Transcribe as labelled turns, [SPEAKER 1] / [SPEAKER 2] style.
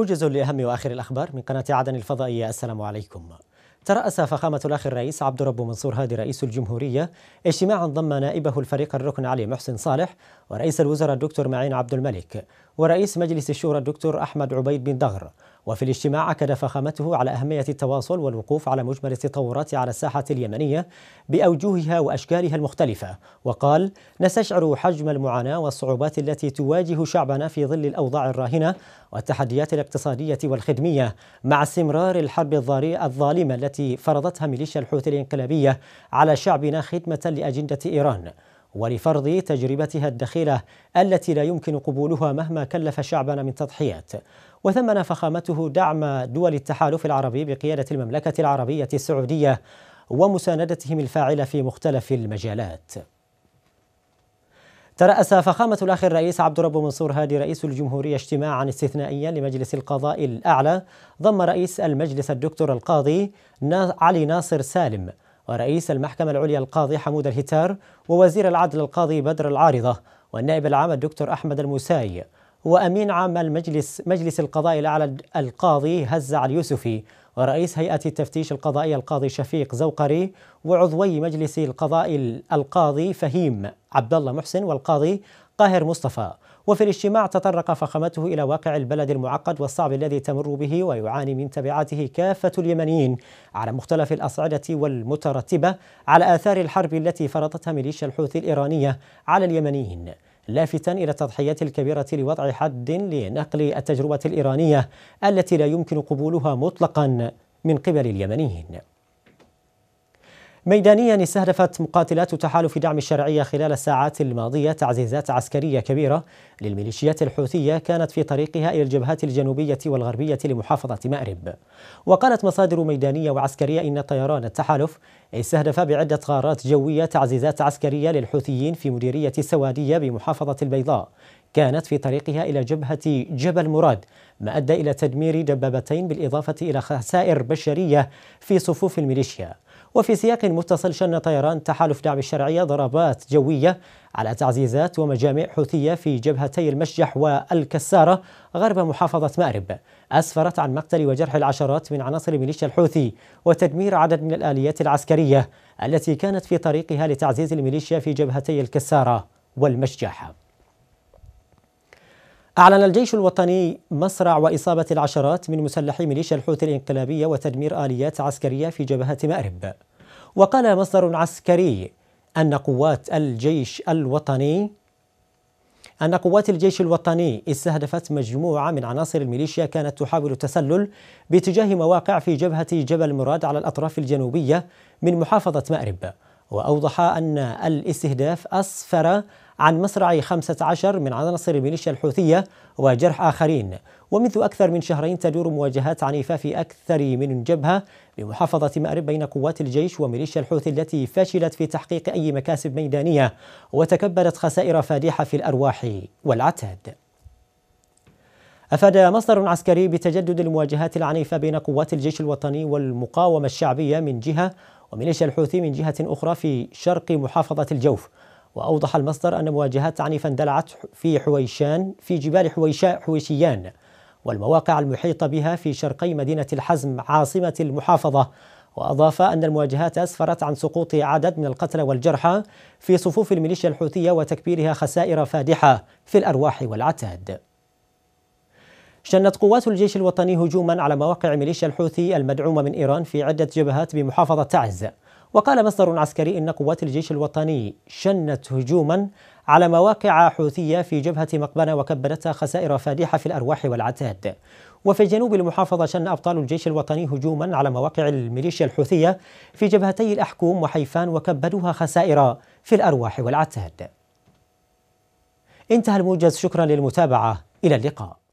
[SPEAKER 1] موجز لأهم وآخر الأخبار من قناة عدن الفضائية السلام عليكم ترأس فخامة الأخ الرئيس عبد رب منصور هادي رئيس الجمهورية اجتماعا ضم نائبه الفريق الركن علي محسن صالح ورئيس الوزراء الدكتور معين عبد الملك ورئيس مجلس الشورى الدكتور أحمد عبيد بن دغر وفي الاجتماع أكد فخامته على أهمية التواصل والوقوف على مجمل التطورات على الساحة اليمنية بأوجهها وأشكالها المختلفة وقال نستشعر حجم المعاناة والصعوبات التي تواجه شعبنا في ظل الأوضاع الراهنة والتحديات الاقتصادية والخدمية مع استمرار الحرب الظالمة التي فرضتها ميليشيا الحوثي الانقلابية على شعبنا خدمة لأجندة إيران ولفرض تجربتها الدخيلة التي لا يمكن قبولها مهما كلف شعبنا من تضحيات وثمن فخامته دعم دول التحالف العربي بقيادة المملكة العربية السعودية ومساندتهم الفاعلة في مختلف المجالات ترأس فخامة الأخ الرئيس عبد الرب منصور هادي رئيس الجمهورية اجتماعا استثنائيا لمجلس القضاء الأعلى ضم رئيس المجلس الدكتور القاضي علي ناصر سالم ورئيس المحكمة العليا القاضي حمود الهتار ووزير العدل القاضي بدر العارضة والنائب العام الدكتور أحمد الموساي وأمين عام المجلس مجلس القضاء الأعلى القاضي هزع اليوسفي ورئيس هيئة التفتيش القضائي القاضي شفيق زوقري وعضوي مجلس القضاء القاضي فهيم عبد الله محسن والقاضي قاهر مصطفى وفي الاجتماع تطرق فخامته إلى واقع البلد المعقد والصعب الذي تمر به ويعاني من تبعاته كافة اليمنيين على مختلف الأصعدة والمترتبة على آثار الحرب التي فرضتها ميليشيا الحوثي الإيرانية على اليمنيين لافتا الى التضحيات الكبيره لوضع حد لنقل التجربه الايرانيه التي لا يمكن قبولها مطلقا من قبل اليمنيين ميدانيا استهدفت مقاتلات تحالف دعم الشرعية خلال الساعات الماضية تعزيزات عسكرية كبيرة للميليشيات الحوثية كانت في طريقها إلى الجبهات الجنوبية والغربية لمحافظة مأرب وقالت مصادر ميدانية وعسكرية إن طيران التحالف استهدف بعدة غارات جوية تعزيزات عسكرية للحوثيين في مديرية السوادية بمحافظة البيضاء كانت في طريقها إلى جبهة جبل مراد ما أدى إلى تدمير دبابتين بالإضافة إلى خسائر بشرية في صفوف الميليشيا وفي سياق متصل شن طيران تحالف دعم الشرعية ضربات جوية على تعزيزات ومجامع حوثية في جبهتي المشجح والكسارة غرب محافظة مأرب أسفرت عن مقتل وجرح العشرات من عناصر ميليشيا الحوثي وتدمير عدد من الآليات العسكرية التي كانت في طريقها لتعزيز الميليشيا في جبهتي الكسارة والمشجح أعلن الجيش الوطني مصرع وإصابة العشرات من مسلحي ميليشيا الحوثي الانقلابية وتدمير آليات عسكرية في جبهة مأرب وقال مصدر عسكري أن قوات الجيش الوطني أن قوات الجيش الوطني استهدفت مجموعة من عناصر الميليشيا كانت تحاول التسلل باتجاه مواقع في جبهة جبل مراد على الأطراف الجنوبية من محافظة مأرب وأوضح أن الاستهداف أسفر عن مصرع 15 من عناصر الميليشيا الحوثية وجرح آخرين ومنذ أكثر من شهرين تدور مواجهات عنيفة في أكثر من جبهة بمحافظة مأرب بين قوات الجيش وميليشيا الحوثي التي فشلت في تحقيق أي مكاسب ميدانية وتكبدت خسائر فادحة في الأرواح والعتاد أفاد مصدر عسكري بتجدد المواجهات العنيفة بين قوات الجيش الوطني والمقاومة الشعبية من جهة وميليشيا الحوثي من جهة أخرى في شرق محافظة الجوف وأوضح المصدر أن مواجهات عنيفة اندلعت في حويشان في جبال حويشا حويشيان والمواقع المحيطة بها في شرقي مدينة الحزم عاصمة المحافظة وأضاف أن المواجهات أسفرت عن سقوط عدد من القتلى والجرحى في صفوف الميليشيا الحوثية وتكبيرها خسائر فادحة في الأرواح والعتاد شنت قوات الجيش الوطني هجوما على مواقع ميليشيا الحوثي المدعومة من إيران في عدة جبهات بمحافظة تعز وقال مصدر عسكري إن قوات الجيش الوطني شنت هجوما على مواقع حوثية في جبهة مقبنه وكبرتها خسائر فادحة في الأرواح والعتاد وفي جنوب المحافظة شن أبطال الجيش الوطني هجوما على مواقع الميليشيا الحوثية في جبهتي الأحكوم وحيفان وكبدوها خسائر في الأرواح والعتاد انتهى الموجز شكرا للمتابعة إلى اللقاء